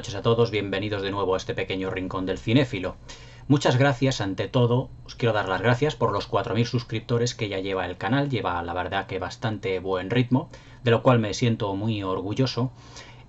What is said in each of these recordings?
noches a todos, bienvenidos de nuevo a este pequeño rincón del cinéfilo. Muchas gracias, ante todo, os quiero dar las gracias por los 4.000 suscriptores que ya lleva el canal, lleva la verdad que bastante buen ritmo, de lo cual me siento muy orgulloso.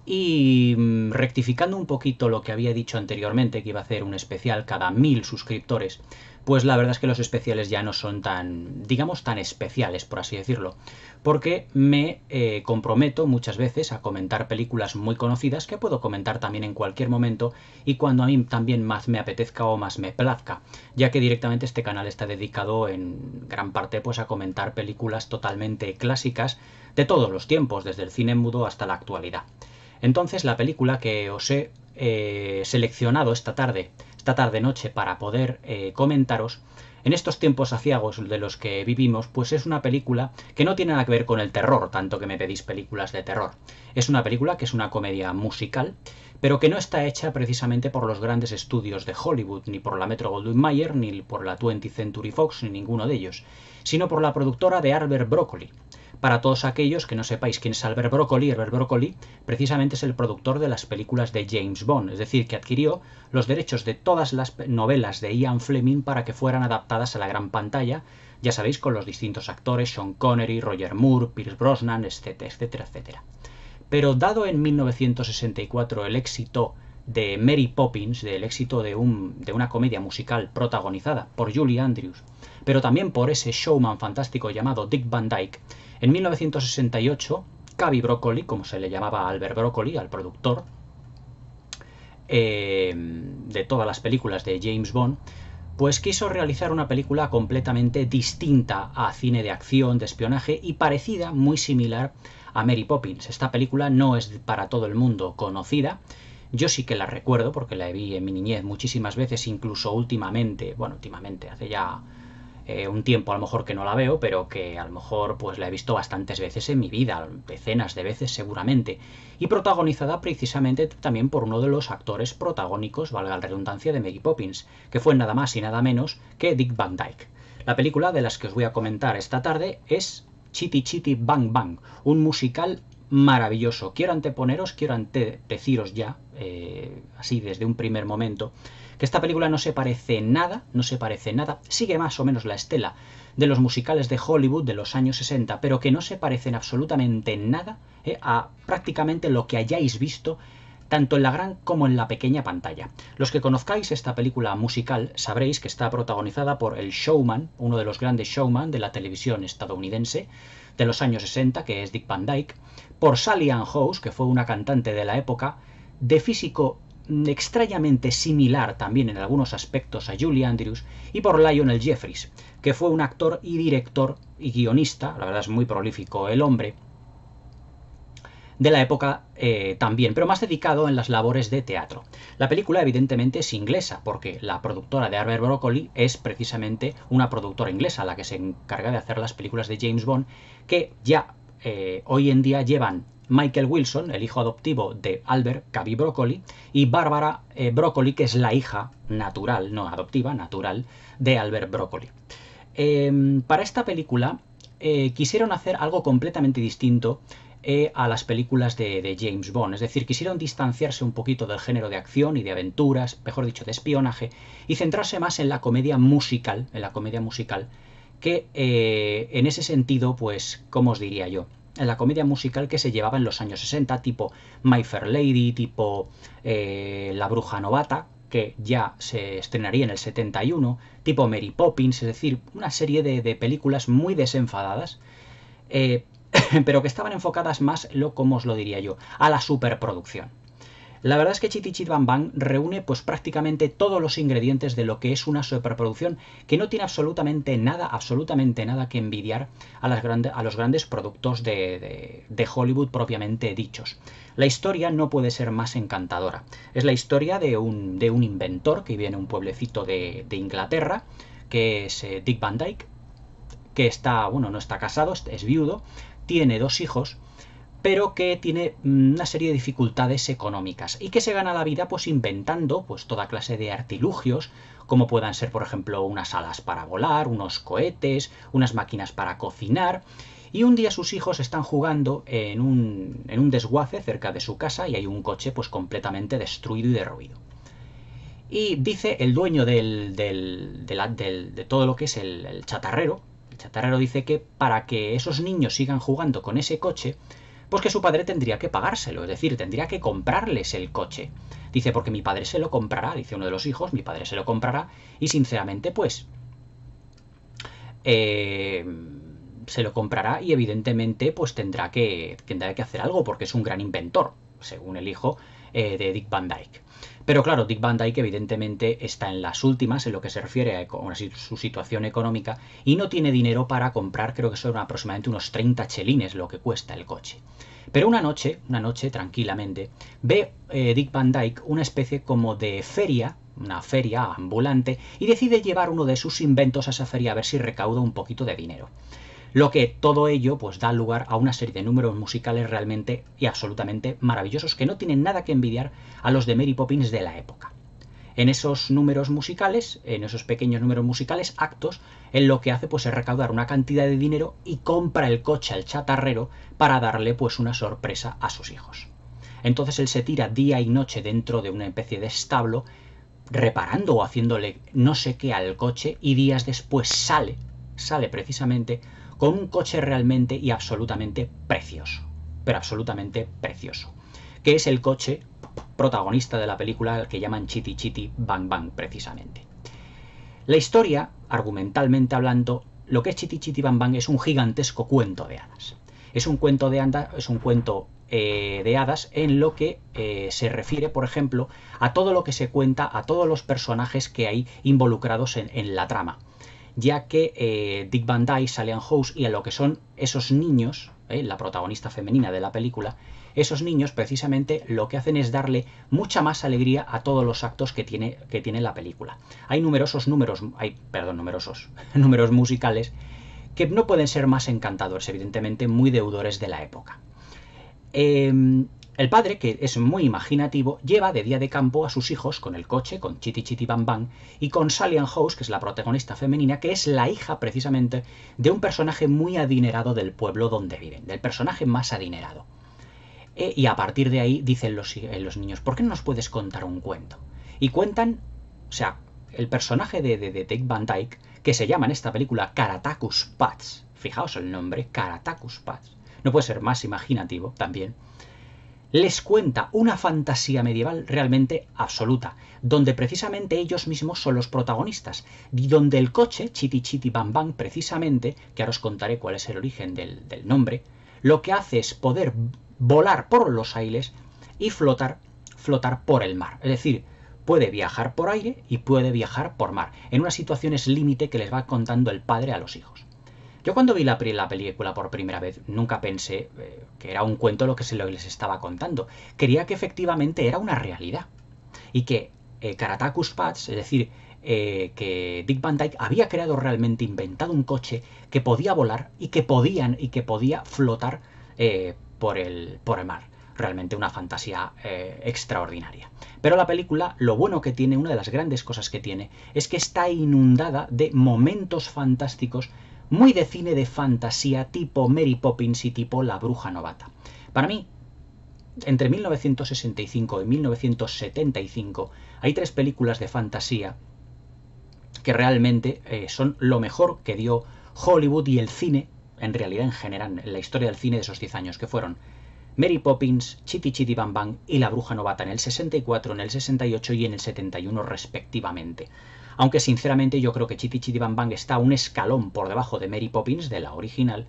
Y mm, rectificando un poquito lo que había dicho anteriormente, que iba a hacer un especial cada mil suscriptores, pues la verdad es que los especiales ya no son tan, digamos, tan especiales, por así decirlo, porque me eh, comprometo muchas veces a comentar películas muy conocidas que puedo comentar también en cualquier momento y cuando a mí también más me apetezca o más me plazca, ya que directamente este canal está dedicado en gran parte pues a comentar películas totalmente clásicas de todos los tiempos, desde el cine mudo hasta la actualidad. Entonces la película que os he eh, seleccionado esta tarde, esta tarde-noche para poder eh, comentaros, en estos tiempos aciagos de los que vivimos, pues es una película que no tiene nada que ver con el terror, tanto que me pedís películas de terror. Es una película que es una comedia musical pero que no está hecha precisamente por los grandes estudios de Hollywood, ni por la Metro Goldwyn Mayer, ni por la 20th Century Fox, ni ninguno de ellos, sino por la productora de Albert Broccoli. Para todos aquellos que no sepáis quién es Albert Broccoli, Albert Broccoli precisamente es el productor de las películas de James Bond, es decir, que adquirió los derechos de todas las novelas de Ian Fleming para que fueran adaptadas a la gran pantalla, ya sabéis, con los distintos actores Sean Connery, Roger Moore, Pierce Brosnan, etcétera, etcétera, etcétera. Pero dado en 1964 el éxito de Mary Poppins, del éxito de, una comedia musical protagonizada por Julie Andrews, pero también por ese showman fantástico llamado Dick Van Dyke, en 1968, Cavi Broccoli, como se le llamaba a Albert Broccoli, al productor eh, de todas las películas de James Bond, pues quiso realizar una película completamente distinta a cine de acción, de espionaje y parecida, muy similar a Mary Poppins. Esta película no es para todo el mundo conocida. Yo sí que la recuerdo porque la vi en mi niñez muchísimas veces, incluso últimamente, bueno, últimamente, hace ya eh, un tiempo a lo mejor que no la veo, pero que a lo mejor pues la he visto bastantes veces en mi vida, decenas de veces seguramente, y protagonizada precisamente también por uno de los actores protagónicos, valga la redundancia, de Mary Poppins, que fue nada más y nada menos que Dick Van Dyke. La película de las que os voy a comentar esta tarde es Chiti chiti Bang Bang, un musical maravilloso. Quiero anteponeros, quiero ante deciros ya, eh, así desde un primer momento, que esta película no se parece nada, no se parece nada, sigue más o menos la estela de los musicales de Hollywood de los años 60, pero que no se parecen absolutamente nada eh, a prácticamente lo que hayáis visto tanto en la gran como en la pequeña pantalla. Los que conozcáis esta película musical sabréis que está protagonizada por el showman, uno de los grandes showman de la televisión estadounidense de los años 60, que es Dick Van Dyke, por Sally Ann House, que fue una cantante de la época, de físico mm, extrañamente similar también en algunos aspectos a Julie Andrews, y por Lionel Jeffries, que fue un actor y director y guionista, la verdad es muy prolífico el hombre, de la época eh, también, pero más dedicado en las labores de teatro. La película evidentemente es inglesa, porque la productora de Albert Broccoli es precisamente una productora inglesa, la que se encarga de hacer las películas de James Bond, que ya eh, hoy en día llevan Michael Wilson, el hijo adoptivo de Albert Cavi Broccoli, y Bárbara eh, Broccoli, que es la hija natural, no adoptiva, natural, de Albert Broccoli. Em, para esta película quisieron hacer algo completamente distinto e a las películas de, James Bond. Es decir, quisieron distanciarse un poquito del género de acción y de aventuras, mejor dicho, de espionaje, y centrarse más en la comedia musical, en la comedia musical, que eh, en ese sentido, pues, ¿cómo os diría yo? En la comedia musical que se llevaba en los años 60, tipo My Fair Lady, tipo eh, La Bruja Novata, que ya se estrenaría en el 71, tipo Mary Poppins, es decir, una serie de, películas muy desenfadadas, eh, pero que estaban enfocadas más, lo como os lo diría yo, a la superproducción. La verdad es que Chitty Chit Bang Bang reúne pues prácticamente todos los ingredientes de lo que es una superproducción que no tiene absolutamente nada, absolutamente nada que envidiar a, los grandes productos de, de, Hollywood propiamente dichos. La historia no puede ser más encantadora. Es la historia de un, de un inventor que viene de un pueblecito de, Inglaterra, que es eh, Dick Van Dyke, que está, bueno, no está casado, es viudo, tiene dos hijos, pero que tiene mm, una serie de dificultades económicas y que se gana la vida pues inventando pues toda clase de artilugios como puedan ser por ejemplo unas alas para volar, unos cohetes, unas máquinas para cocinar y un día sus hijos están jugando en un, desguace cerca de su casa y hay un coche pues completamente destruido y derruido. Y dice el dueño del, del, de, de todo lo que es el chatarrero, chatarrero dice que para que esos niños sigan jugando con ese coche, pues que su padre tendría que pagárselo, es decir, tendría que comprarles el coche. Dice, porque mi padre se lo comprará, dice uno de los hijos, mi padre se lo comprará, y sinceramente, pues, eh, se lo comprará y evidentemente, pues tendrá que, tendrá que hacer algo, porque es un gran inventor, según el hijo, eh, de Dick Van Dyke. Pero claro, Dick Van Dyke evidentemente está en las últimas en lo que se refiere a, su situación económica y no tiene dinero para comprar, creo que son aproximadamente unos 30 chelines lo que cuesta el coche. Pero una noche, una noche tranquilamente, ve eh, Dick Van Dyke una especie como de feria, una feria ambulante, y decide llevar uno de sus inventos a esa feria a ver si recauda un poquito de dinero lo que todo ello pues da lugar a una serie de números musicales realmente y absolutamente maravillosos que no tienen nada que envidiar a los de Mary Poppins de la época. En esos números musicales, en esos pequeños números musicales, actos, él lo que hace pues es recaudar una cantidad de dinero y compra el coche al chatarrero para darle pues una sorpresa a sus hijos. Entonces él se tira día y noche dentro de una especie de establo reparando o haciéndole no sé qué al coche y días después sale, sale precisamente con un coche realmente y absolutamente precioso, pero absolutamente precioso, que es el coche protagonista de la película al que llaman Chitty Chitty Bang Bang precisamente. La historia, argumentalmente hablando, lo que es Chitty Chitty Bang Bang es un gigantesco cuento de hadas. Es un cuento de hadas, es un cuento eh, de hadas en lo que eh, se refiere, por ejemplo, a todo lo que se cuenta, a todos los personajes que hay involucrados en la trama ya que eh, Dick Van Dyke, Salian House y a lo que son esos niños, eh, la protagonista femenina de la película, esos niños precisamente lo que hacen es darle mucha más alegría a todos los actos que tiene, que tiene la película. Hay numerosos números, hay, perdón, numerosos, números musicales que no pueden ser más encantadores, evidentemente muy deudores de la época. Eh, el padre, que es muy imaginativo, lleva de día de campo a sus hijos con el coche, con Chiti Chiti Bam Bam y con Salian House, que es la protagonista femenina, que es la hija precisamente de un personaje muy adinerado del pueblo donde viven, del personaje más adinerado. Eh, y a partir de ahí dicen eh, los, niños, ¿por qué no nos puedes contar un cuento? Y cuentan, o sea, el personaje de, de, Dick Van Dyke, que se llama en esta película Karatakus Pats, fijaos el nombre, Karatakus Pats, no puede ser más imaginativo también les cuenta una fantasía medieval realmente absoluta, donde precisamente ellos mismos son los protagonistas, y donde el coche, Chiti Chiti Bam Bam, precisamente, que ahora os contaré cuál es el origen del, nombre, lo que hace es poder volar por los aires y flotar, flotar por el mar. Es decir, puede viajar por aire y puede viajar por mar, en una situación es límite que les va contando el padre a los hijos. Yo cuando vi la, película por primera vez nunca pensé eh, que era un cuento lo que se les estaba contando. Quería que efectivamente era una realidad. Y que eh, Karatakus Pats, es decir, eh, que Dick Van Dyke había creado realmente, inventado un coche que podía volar y que podían y que podía flotar por, el, por el mar. Realmente una fantasía extraordinaria. Pero la película, lo bueno que tiene, una de las grandes cosas que tiene, es que está inundada de momentos fantásticos muy de cine de fantasía tipo Mary Poppins y tipo La Bruja Novata. Para mí, entre 1965 y 1975 hay tres películas de fantasía que realmente eh, son lo mejor que dio Hollywood y el cine, en realidad en general, en la historia del cine de esos 10 años, que fueron Mary Poppins, Chitty Chitty Bang Bang y La Bruja Novata en el 64, en el 68 y en el 71 respectivamente. Aunque sinceramente yo creo que Chitty Chitty Bang Bang está un escalón por debajo de Mary Poppins, de la original,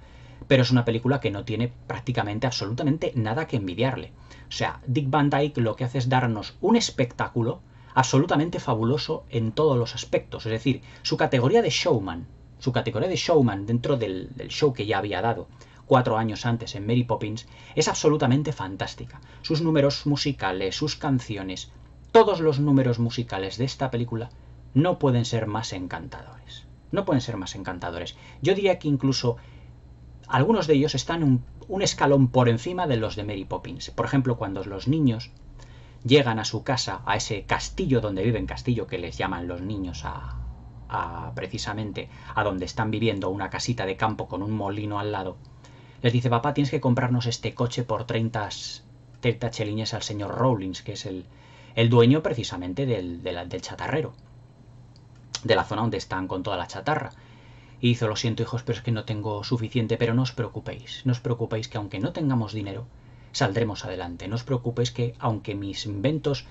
pero es una película que no tiene prácticamente absolutamente nada que envidiarle. O sea, Dick Van Dyke lo que hace es darnos un espectáculo absolutamente fabuloso en todos los aspectos. Es decir, su categoría de showman, su categoría de showman dentro del show que ya había dado, cuatro años antes en Mary Poppins, es absolutamente fantástica. Sus números musicales, sus canciones, todos los números musicales de esta película no pueden ser más encantadores. No pueden ser más encantadores. Yo diría que incluso algunos de ellos están un, escalón por encima de los de Mary Poppins. Por ejemplo, cuando los niños llegan a su casa, a ese castillo donde viven, castillo que les llaman los niños a, precisamente a donde están viviendo, una casita de campo con un molino al lado, les dice, papá, tienes que comprarnos este coche por 30, 30 chelines al señor Rawlins, que es el, el dueño precisamente del, del chatarrero de la zona donde están con toda la chatarra. Y hizo, lo siento hijos, pero es que no tengo suficiente, pero no os preocupéis, no os preocupéis que aunque no tengamos dinero, saldremos adelante, no os preocupéis que aunque mis inventos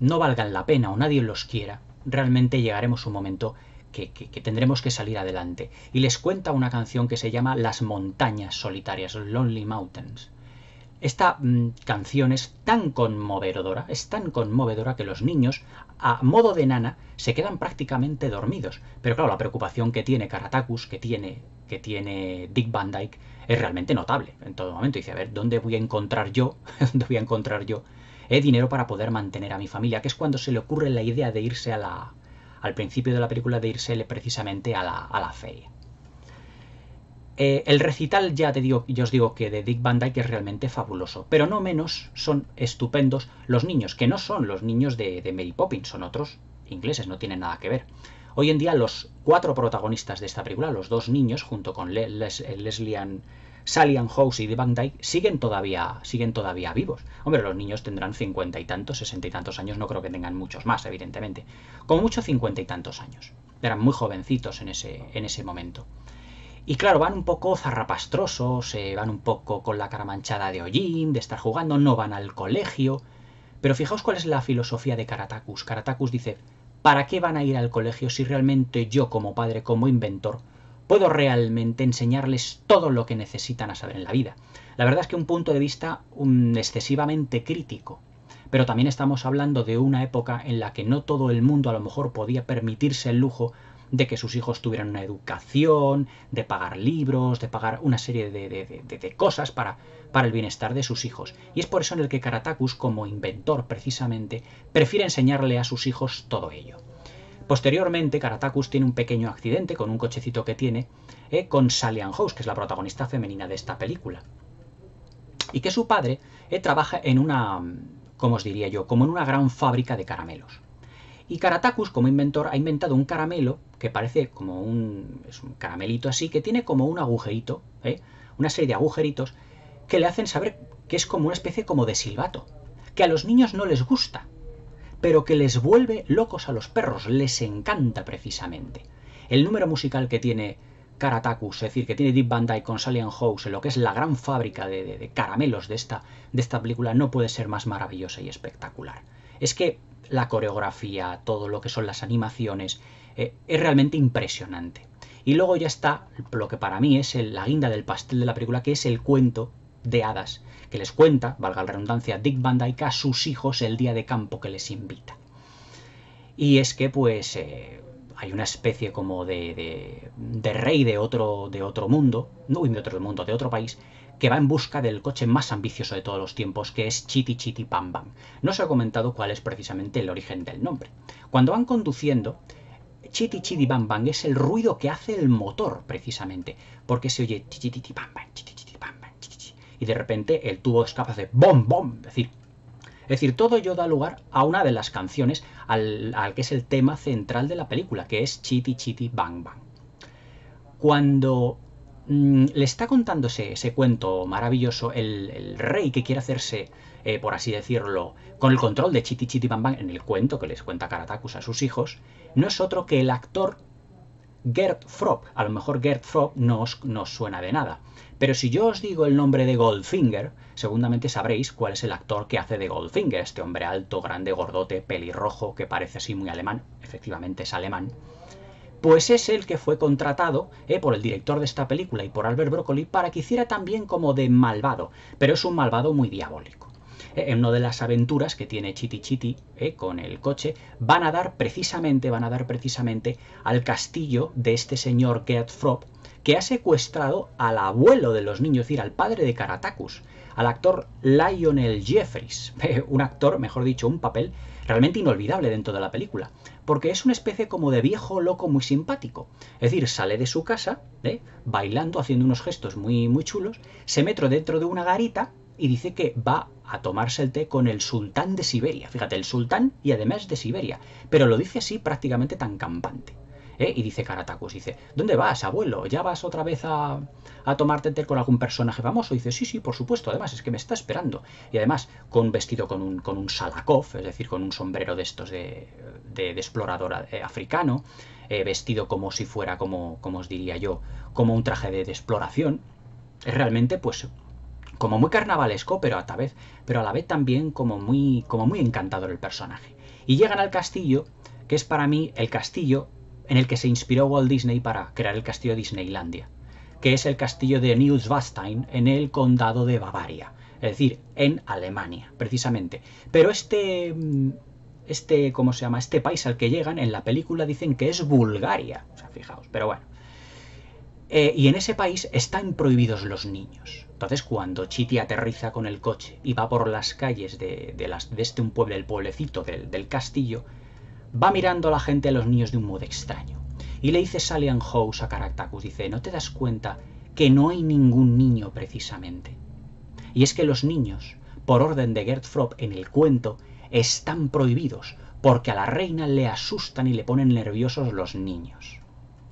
no valgan la pena o nadie los quiera, realmente llegaremos un momento que, que, tendremos que salir adelante. Y les cuenta una canción que se llama Las montañas solitarias, Lonely Mountains. Esta mm, canción es tan conmovedora, es tan conmovedora que los niños, a modo de nana, se quedan prácticamente dormidos. Pero claro, la preocupación que tiene Karatakus, que tiene, que tiene Dick Van Dyke, es realmente notable en todo momento. Dice, a ver, ¿dónde voy a encontrar yo? ¿Dónde voy a encontrar yo He eh, dinero para poder mantener a mi familia? Que es cuando se le ocurre la idea de irse a la... al principio de la película, de irse precisamente a la, a la feria. Eh, el recital, ya te digo, yo os digo que de Dick Van Dyke es realmente fabuloso, pero no menos son estupendos los niños, que no son los niños de, Mary Poppins, son otros ingleses, no tienen nada que ver. Hoy en día los cuatro protagonistas de esta película, los dos niños, junto con Leslie Ann, Sally House y Dick Van Dyke, siguen todavía, siguen todavía vivos. Hombre, los niños tendrán cincuenta y tantos, sesenta y tantos años, no creo que tengan muchos más, evidentemente. Como mucho cincuenta y tantos años. Eran muy jovencitos en ese, en ese momento. Y claro, van un poco zarrapastrosos, se van un poco con la cara manchada de hollín, de estar jugando, no van al colegio. Pero fijaos cuál es la filosofía de Caratacus. Caratacus dice, ¿para qué van a ir al colegio si realmente yo como padre, como inventor, puedo realmente enseñarles todo lo que necesitan a saber en la vida? La verdad es que un punto de vista mm, excesivamente crítico. Pero también estamos hablando de una época en la que no todo el mundo a lo mejor podía permitirse el lujo de que sus hijos tuvieran una educación, de pagar libros, de pagar una serie de, de, cosas para, para el bienestar de sus hijos. Y es por eso en el que Caratacus como inventor precisamente, prefiere enseñarle a sus hijos todo ello. Posteriormente, Caratacus tiene un pequeño accidente con un cochecito que tiene eh, con Sally Ann House, que es la protagonista femenina de esta película. Y que su padre eh, trabaja en una, mm, como os diría yo, como en una gran fábrica de caramelos. Y Caratacus, como inventor, ha inventado un caramelo que parece como un, es un caramelito así, que tiene como un agujerito, ¿eh? una serie de agujeritos, que le hacen saber que es como una especie como de silbato, que a los niños no les gusta, pero que les vuelve locos a los perros, les encanta precisamente. El número musical que tiene Caratacus, es decir, que tiene Deep Bandai con Sally House, lo que es la gran fábrica de, caramelos de esta, de esta película, no puede ser más maravillosa y espectacular. Es que la coreografía, todo lo que son las animaciones, eh, es realmente impresionante. Y luego ya está lo que para mí es la guinda del pastel de la película, que es el cuento de hadas que les cuenta, valga la redundancia, Dick Van Dyke a sus hijos el día de campo que les invita. Y es que pues eh, hay una especie como de, de, de, rey de otro, de otro mundo, no de otro mundo, de otro país, que va en busca del coche más ambicioso de todos los tiempos, que es Chiti Chiti Pam Bam. No se ha comentado cuál es precisamente el origen del nombre. Cuando van conduciendo, Chiti Chiti Bam Bam es el ruido que hace el motor, precisamente, porque se oye Chiti Chiti Pam Bam, Chiti Chiti Pam chiti, y de repente el tubo es capaz de ¡bom, bom! Es decir, es decir, todo ello da lugar a una de las canciones, al, que es el tema central de la película, que es Chiti Chiti Bang Bang. Cuando Mm, le está contando ese cuento maravilloso el, rey que quiere hacerse, eh, por así decirlo, con el control de Chiti Chiti Bang Bang en el cuento que les cuenta Karatakus a sus hijos, no es otro que el actor Gerd Fropp. A lo mejor Gerd Fropp no os, no suena de nada. Pero si yo os digo el nombre de Goldfinger, seguramente sabréis cuál es el actor que hace de Goldfinger, este hombre alto, grande, gordote, pelirrojo, que parece así muy alemán, efectivamente es alemán, pues es el que fue contratado eh, por el director de esta película y por Albert Broccoli para que hiciera también como de malvado, pero es un malvado muy diabólico. Eh, en una de las aventuras que tiene Chitty Chitty eh, con el coche, van a dar precisamente, van a dar precisamente al castillo de este señor Gerd que ha secuestrado al abuelo de los niños, es decir, al padre de Caratacus, al actor Lionel Jeffries, un actor, mejor dicho, un papel realmente inolvidable dentro de la película, porque es una especie como de viejo loco muy simpático. Es decir, sale de su casa, ¿eh? bailando, haciendo unos gestos muy, muy chulos, se mete dentro de una garita y dice que va a tomarse el té con el sultán de Siberia. Fíjate, el sultán y además de Siberia, pero lo dice así prácticamente tan campante. ¿eh? Y dice Karatakus, dice, ¿dónde vas, abuelo? ¿Ya vas otra vez a, a tomarte con algún personaje famoso? Y dice, sí, sí, por supuesto, además es que me está esperando. Y además, con vestido con un, con es decir, con un sombrero de estos de, de, explorador eh, africano, eh, vestido como si fuera, como, como os diría yo, como un traje de, exploración. Es realmente, pues, como muy carnavalesco, pero a, vez, pero a la vez también como muy, como muy encantador el personaje. Y llegan al castillo, que es para mí el castillo en el que se inspiró Walt Disney para crear el castillo Disneylandia, que es el castillo de Niels en el condado de Bavaria, es decir, en Alemania, precisamente. Pero este mm, este, ¿cómo se llama? Este país al que llegan en la película dicen que es Bulgaria. O sea, fijaos, pero bueno. Eh, y en ese país están prohibidos los niños. Entonces, cuando Chiti aterriza con el coche y va por las calles de, este un pueblo, el pueblecito del castillo, va mirando a la gente a los niños de un modo extraño. Y le dice Salian House a Caractacus, dice, ¿no te das cuenta que no hay ningún niño precisamente? Y es que los niños, por orden de Gerd en el cuento, están prohibidos porque a la reina le asustan y le ponen nerviosos los niños.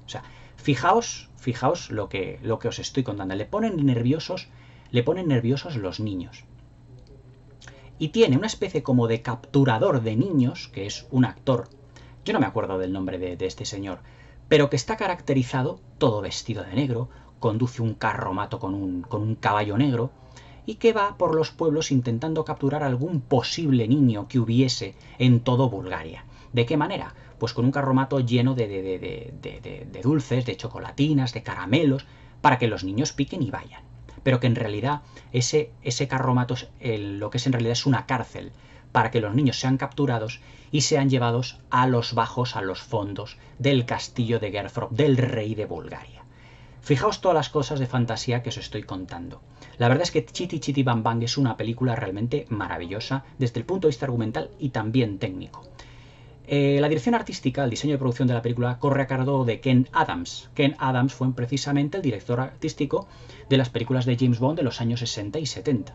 O sea, fijaos, fijaos lo que, lo que os estoy contando. Le ponen nerviosos, le ponen nerviosos los niños y tiene una especie como de capturador de niños, que es un actor, yo no me acuerdo del nombre de, este señor, pero que está caracterizado todo vestido de negro, conduce un carromato con un, con un caballo negro, y que va por los pueblos intentando capturar algún posible niño que hubiese en todo Bulgaria. ¿De qué manera? Pues con un carromato lleno de dulces, de chocolatinas, de caramelos, para que los niños piquen y vayan pero que en realidad ese, ese lo que es en realidad es una cárcel para que los niños sean capturados y sean llevados a los bajos, a los fondos del castillo de Gerfrop, del rey de Bulgaria. Fijaos todas las cosas de fantasía que os estoy contando. La verdad es que Chitty Chitty Bang Bang es una película realmente maravillosa desde el punto de vista argumental y también técnico. Eh, la dirección artística, el diseño y producción de la película corre a cargo de Ken Adams. Ken Adams fue precisamente el director artístico de las películas de James Bond de los años 60 y 70.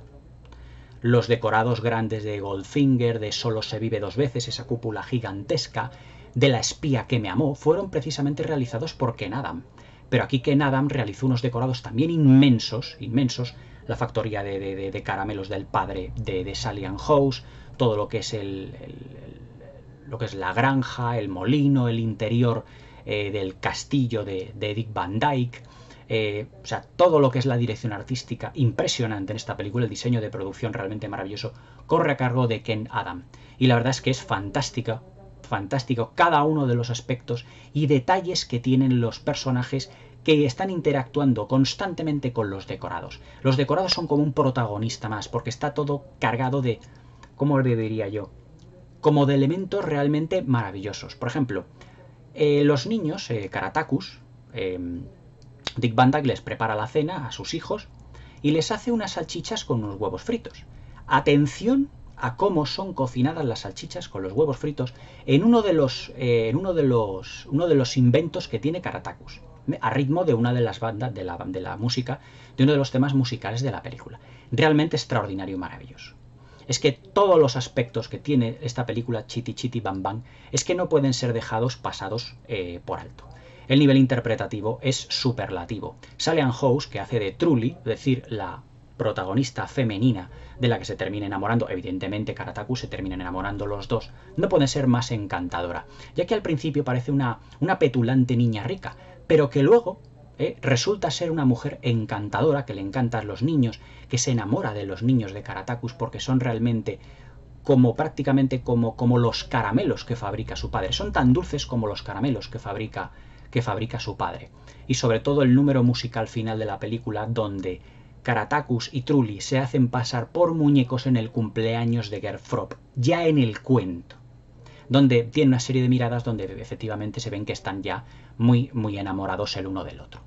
Los decorados grandes de Goldfinger, de Solo se vive dos veces, esa cúpula gigantesca, de La espía que me amó, fueron precisamente realizados por Ken Adam. Pero aquí Ken Adam realizó unos decorados también inmensos, inmensos, la factoría de, caramelos del padre de, de Sally House, todo lo que es el lo que es la granja, el molino, el interior eh, del castillo de, Dick Van Dyke. Eh, o sea, todo lo que es la dirección artística impresionante en esta película, el diseño de producción realmente maravilloso, corre a cargo de Ken Adam. Y la verdad es que es fantástica, fantástico cada uno de los aspectos y detalles que tienen los personajes que están interactuando constantemente con los decorados. Los decorados son como un protagonista más, porque está todo cargado de, ¿cómo le diría yo? como de elementos realmente maravillosos. Por ejemplo, eh, los niños, eh, Karatakus, em, Dick Van Dyke les prepara la cena a sus hijos y les hace unas salchichas con unos huevos fritos. Atención a cómo son cocinadas las salchichas con los huevos fritos en uno de los, eh, en uno de los, uno de los inventos que tiene Karatakus a ritmo de una de las bandas de la, de la música, de uno de los temas musicales de la película. Realmente extraordinario, y maravilloso es que todos los aspectos que tiene esta película Chitty Chiti Bam Bang es que no pueden ser dejados pasados eh, por alto. El nivel interpretativo es superlativo. Sally House, que hace de Truly, es decir, la protagonista femenina de la que se termina enamorando, evidentemente Karataku se termina enamorando los dos, no puede ser más encantadora, ya que al principio parece una, una petulante niña rica, pero que luego ¿eh? resulta ser una mujer encantadora, que le encantan los niños, que se enamora de los niños de Caratacus porque son realmente como prácticamente como, como los caramelos que fabrica su padre. Son tan dulces como los caramelos que fabrica, que fabrica su padre. Y sobre todo el número musical final de la película donde Caratacus y Trulli se hacen pasar por muñecos en el cumpleaños de Gerfrop, ya en el cuento donde tiene una serie de miradas donde efectivamente se ven que están ya muy, muy enamorados el uno del otro.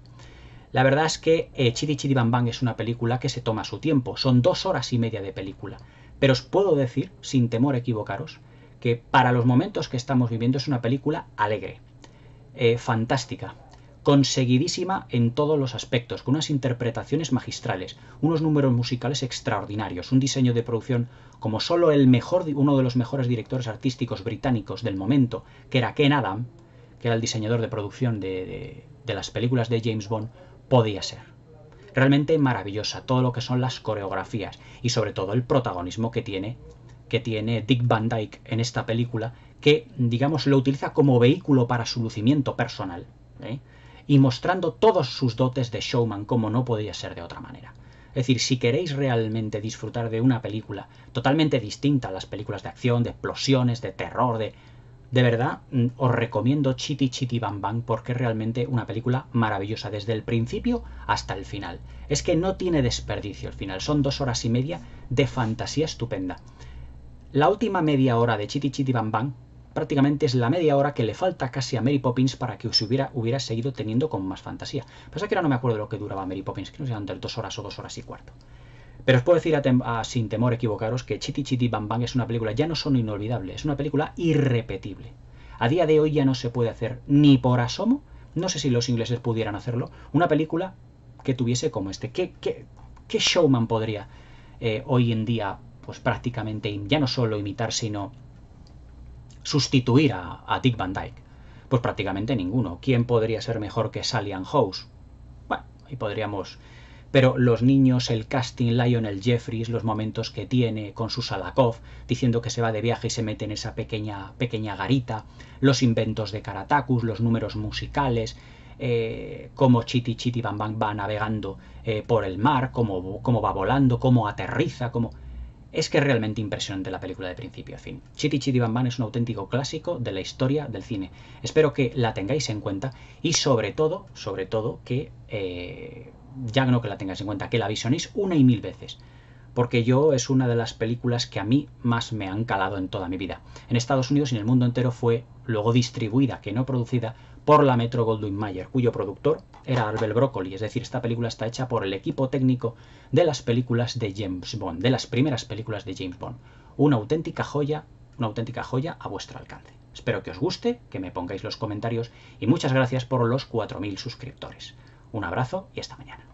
La verdad es que eh, Chidi Chidi Bang Bang es una película que se toma su tiempo, son dos horas y media de película, pero os puedo decir, sin temor a equivocaros, que para los momentos que estamos viviendo es una película alegre, eh, fantástica, conseguidísima en todos los aspectos, con unas interpretaciones magistrales, unos números musicales extraordinarios, un diseño de producción como solo el mejor, uno de los mejores directores artísticos británicos del momento, que era Ken Adam, que era el diseñador de producción de, las películas de James Bond, podía ser. Realmente maravillosa todo lo que son las coreografías y sobre todo el protagonismo que tiene, que tiene Dick Van Dyke en esta película, que digamos lo utiliza como vehículo para su lucimiento personal. ¿eh? y mostrando todos sus dotes de showman como no podía ser de otra manera. Es decir, si queréis realmente disfrutar de una película totalmente distinta a las películas de acción, de explosiones, de terror, de... De verdad, mm, os recomiendo Chitty Chitty Bang Bang porque es realmente una película maravillosa desde el principio hasta el final. Es que no tiene desperdicio el final, son dos horas y media de fantasía estupenda. La última media hora de Chitty Chitty Bang Bang prácticamente es la media hora que le falta casi a Mary Poppins para que se hubiera, hubiera seguido teniendo con más fantasía. Pasa que ahora no me acuerdo de lo que duraba Mary Poppins, que no eran entre dos horas o dos horas y cuarto. Pero os puedo decir sin temor equivocaros que Chitty Chitty Bang Bang es una película ya no solo inolvidable, es una película irrepetible. A día de hoy ya no se puede hacer ni por asomo, no sé si los ingleses pudieran hacerlo, una película que tuviese como este. ¿Qué, qué, qué showman podría eh, hoy en día, pues prácticamente ya no solo imitar, sino sustituir a, Dick Van Dyke? Pues prácticamente ninguno. ¿Quién podría ser mejor que Salian House? Bueno, ahí podríamos pero los niños, el casting, Lionel Jeffries, los momentos que tiene con su Salakov, diciendo que se va de viaje y se mete en esa pequeña, pequeña garita, los inventos de Karatakus, los números musicales, eh, cómo Chiti Chiti Bam Bang va navegando eh, por el mar, cómo va volando, cómo aterriza, cómo... Es que es realmente impresionante la película de principio a fin. Chitty Chitty Bang es un auténtico clásico de la historia del cine. Espero que la tengáis en cuenta y sobre todo, sobre todo, que eh, ya no que la tengáis en cuenta, que la visionéis una y mil veces. Porque yo es una de las películas que a mí más me han calado en toda mi vida. En Estados Unidos y en el mundo entero fue luego distribuida, que no producida, por la Metro Goldwyn Mayer, cuyo productor era Arbel Broccoli, es decir, esta película está hecha por el equipo técnico de las películas de James Bond, de las primeras películas de James Bond. Una auténtica joya, una auténtica joya a vuestro alcance. Espero que os guste, que me pongáis los comentarios y muchas gracias por los 4.000 suscriptores. Un abrazo y hasta mañana.